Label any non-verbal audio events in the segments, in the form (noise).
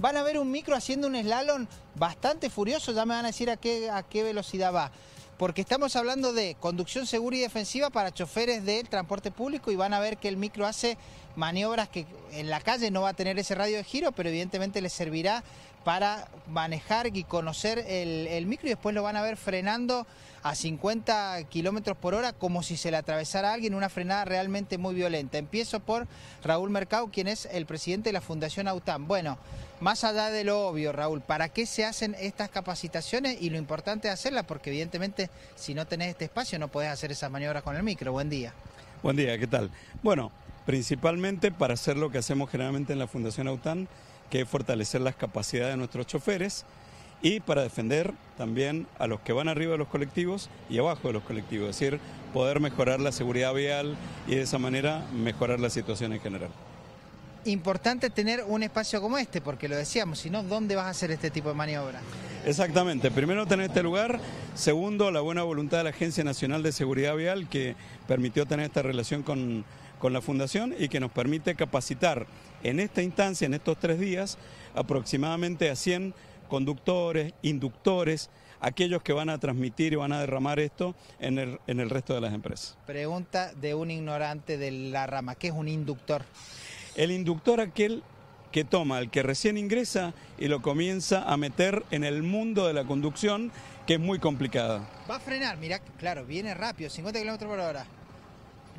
van a ver un micro haciendo un slalom bastante furioso, ya me van a decir a qué, a qué velocidad va. Porque estamos hablando de conducción segura y defensiva para choferes del transporte público y van a ver que el micro hace maniobras que en la calle no va a tener ese radio de giro, pero evidentemente le servirá para manejar y conocer el, micro y después lo van a ver frenando a 50 kilómetros por hora como si se le atravesara a alguien, una frenada realmente muy violenta. Empiezo por Raúl Mercado, quien es el presidente de la Fundación Aután. Bueno, más allá de lo obvio, Raúl, ¿para qué se hacen estas capacitaciones? Y lo importante es hacerlas, porque evidentemente si no tenés este espacio no podés hacer esas maniobras con el micro. Buen día. Buen día, ¿qué tal? Bueno, principalmente para hacer lo que hacemos generalmente en la Fundación Autan, que es fortalecer las capacidades de nuestros choferes y para defender también a los que van arriba de los colectivos y abajo de los colectivos, es decir, poder mejorar la seguridad vial y de esa manera mejorar la situación en general. Importante tener un espacio como este, porque lo decíamos, si no, ¿dónde vas a hacer este tipo de maniobra? Exactamente, primero tener este lugar, segundo la buena voluntad de la Agencia Nacional de Seguridad Vial que permitió tener esta relación con con la Fundación y que nos permite capacitar en esta instancia, en estos tres días, aproximadamente a 100 conductores, inductores, aquellos que van a transmitir y van a derramar esto en el, en el, resto de las empresas. Pregunta de un ignorante de la rama, ¿qué es un inductor? El inductor aquel que toma, el que recién ingresa y lo comienza a meter en el mundo de la conducción, que es muy complicado. Va a frenar, mira, claro, viene rápido, 50 kilómetros por hora.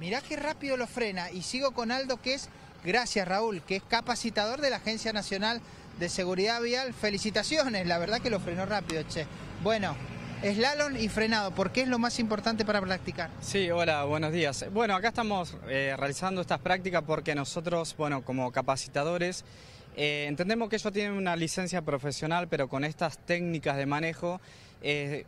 Mirá qué rápido lo frena. Y sigo con Aldo, que es, gracias Raúl, que es capacitador de la Agencia Nacional de Seguridad Vial. Felicitaciones, la verdad que lo frenó rápido, che. Bueno, Slalom y frenado, ¿por qué es lo más importante para practicar. Sí, hola, buenos días. Bueno, acá estamos eh, realizando estas prácticas porque nosotros, bueno, como capacitadores, eh, entendemos que ellos tienen una licencia profesional, pero con estas técnicas de manejo eh,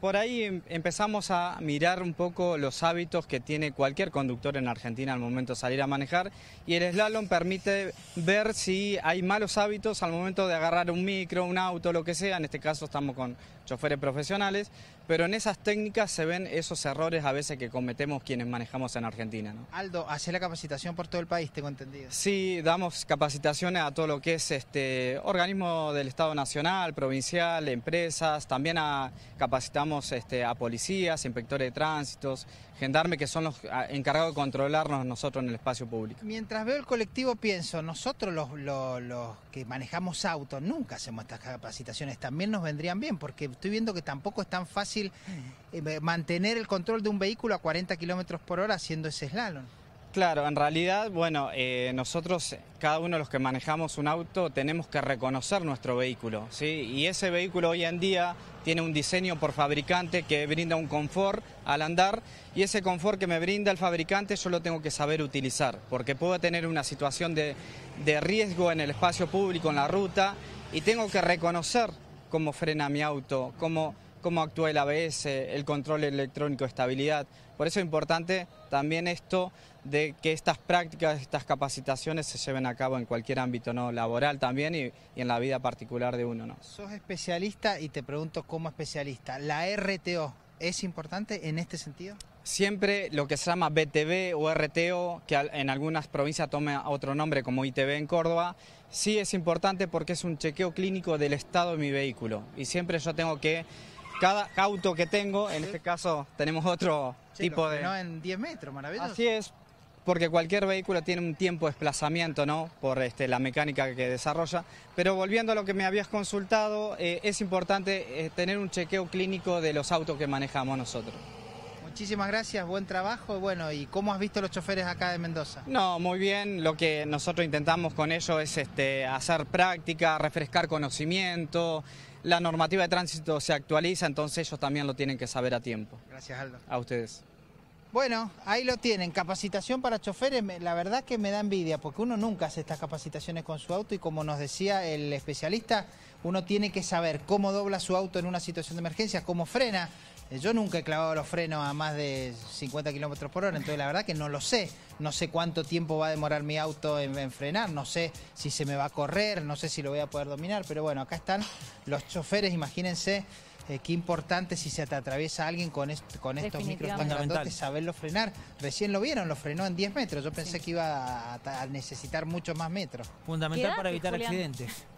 por ahí em, empezamos a mirar un poco los hábitos que tiene cualquier conductor en Argentina al momento de salir a manejar y el slalom permite ver si hay malos hábitos al momento de agarrar un micro, un auto, lo que sea, en este caso estamos con choferes profesionales, pero en esas técnicas se ven esos errores a veces que cometemos quienes manejamos en Argentina. Aldo, hace la capacitación por todo el país, tengo entendido. Sí, damos capacitaciones a todo lo que es este organismo del Estado Nacional, provincial, empresas, también a, capacitamos este, a policías, inspectores de tránsitos, Gendarme, que son los ah, encargados de controlarnos nosotros en el espacio público. Mientras veo el colectivo pienso, nosotros los, que manejamos autos nunca hacemos estas capacitaciones, también nos vendrían bien, porque estoy viendo que tampoco es tan fácil eh, mantener el control de un vehículo a 40 kilómetros por hora haciendo ese slalom. Claro, en realidad, bueno, eh, nosotros, cada uno de los que manejamos un auto, tenemos que reconocer nuestro vehículo, ¿sí? Y ese vehículo hoy en día tiene un diseño por fabricante que brinda un confort al andar y ese confort que me brinda el fabricante yo lo tengo que saber utilizar, porque puedo tener una situación de, de riesgo en el espacio público, en la ruta, y tengo que reconocer cómo frena mi auto, cómo cómo actúa el ABS, el control electrónico, de estabilidad. Por eso es importante también esto de que estas prácticas, estas capacitaciones se lleven a cabo en cualquier ámbito ¿no? laboral también y, en la vida particular de uno. ¿no? Sos especialista y te pregunto como especialista, ¿la RTO es importante en este sentido? Siempre lo que se llama BTB o RTO, que en algunas provincias toma otro nombre como ITV en Córdoba, sí es importante porque es un chequeo clínico del estado de mi vehículo y siempre yo tengo que cada auto que tengo, en este caso tenemos otro tipo de... No, en 10 metros, maravilloso. Así es, porque cualquier vehículo tiene un tiempo de desplazamiento, ¿no? Por este, la mecánica que desarrolla. Pero volviendo a lo que me habías consultado, eh, es importante eh, tener un chequeo clínico de los autos que manejamos nosotros. Muchísimas gracias, buen trabajo. Bueno, ¿y cómo has visto los choferes acá de Mendoza? No, muy bien. Lo que nosotros intentamos con ellos es este, hacer práctica, refrescar conocimiento. La normativa de tránsito se actualiza, entonces ellos también lo tienen que saber a tiempo. Gracias, Aldo. A ustedes. Bueno, ahí lo tienen, capacitación para choferes, la verdad que me da envidia, porque uno nunca hace estas capacitaciones con su auto y como nos decía el especialista, uno tiene que saber cómo dobla su auto en una situación de emergencia, cómo frena, eh, yo nunca he clavado los frenos a más de 50 kilómetros por hora, entonces la verdad que no lo sé. No sé cuánto tiempo va a demorar mi auto en, frenar, no sé si se me va a correr, no sé si lo voy a poder dominar, pero bueno, acá están los choferes, imagínense eh, qué importante si se te atraviesa alguien con, con estos micros saberlo frenar. Recién lo vieron, lo frenó en 10 metros, yo pensé que iba a, necesitar muchos más metros. Fundamental para evitar accidentes. (laughs)